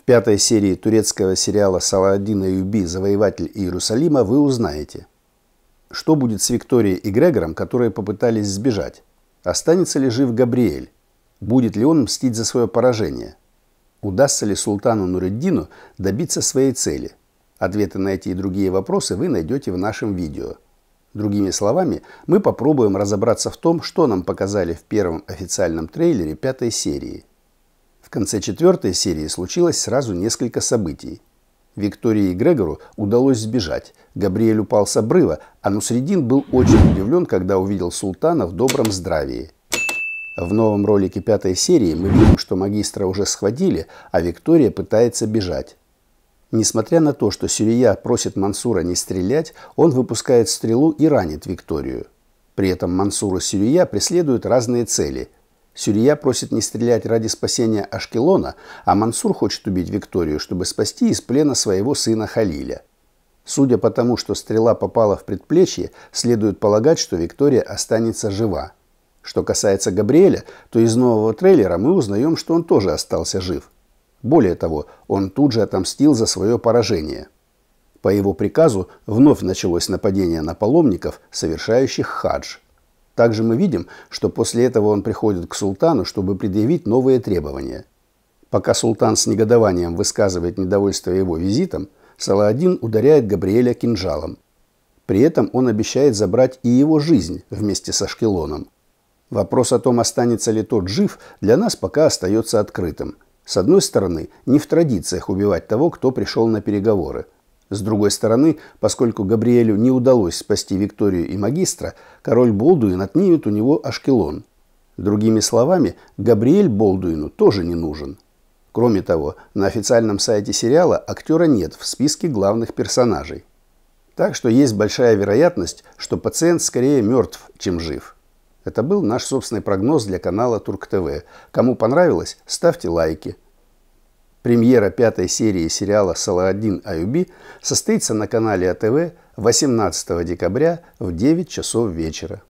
В пятой серии турецкого сериала Саладина и Юби. Завоеватель Иерусалима» вы узнаете, что будет с Викторией и Грегором, которые попытались сбежать. Останется ли жив Габриэль? Будет ли он мстить за свое поражение? Удастся ли султану Нуреддину добиться своей цели? Ответы на эти и другие вопросы вы найдете в нашем видео. Другими словами, мы попробуем разобраться в том, что нам показали в первом официальном трейлере пятой серии – в конце четвертой серии случилось сразу несколько событий. Виктории и Грегору удалось сбежать. Габриэль упал с обрыва, а Нусредин был очень удивлен, когда увидел султана в добром здравии. В новом ролике пятой серии мы видим, что магистра уже схватили, а Виктория пытается бежать. Несмотря на то, что Сюрия просит Мансура не стрелять, он выпускает стрелу и ранит Викторию. При этом Мансур и Сюрия преследуют разные цели – Сюрия просит не стрелять ради спасения Ашкелона, а Мансур хочет убить Викторию, чтобы спасти из плена своего сына Халиля. Судя по тому, что стрела попала в предплечье, следует полагать, что Виктория останется жива. Что касается Габриэля, то из нового трейлера мы узнаем, что он тоже остался жив. Более того, он тут же отомстил за свое поражение. По его приказу вновь началось нападение на паломников, совершающих хадж – также мы видим, что после этого он приходит к султану, чтобы предъявить новые требования. Пока султан с негодованием высказывает недовольство его визитом, Салаадин ударяет Габриэля кинжалом. При этом он обещает забрать и его жизнь вместе со Шкелоном. Вопрос о том, останется ли тот жив, для нас пока остается открытым. С одной стороны, не в традициях убивать того, кто пришел на переговоры – с другой стороны, поскольку Габриэлю не удалось спасти Викторию и магистра, король Болдуин отнимет у него Ашкелон. Другими словами, Габриэль Болдуину тоже не нужен. Кроме того, на официальном сайте сериала актера нет в списке главных персонажей. Так что есть большая вероятность, что пациент скорее мертв, чем жив. Это был наш собственный прогноз для канала Турк ТВ. Кому понравилось, ставьте лайки. Премьера пятой серии сериала «Салаадин Аюби» состоится на канале а АТВ 18 декабря в 9 часов вечера.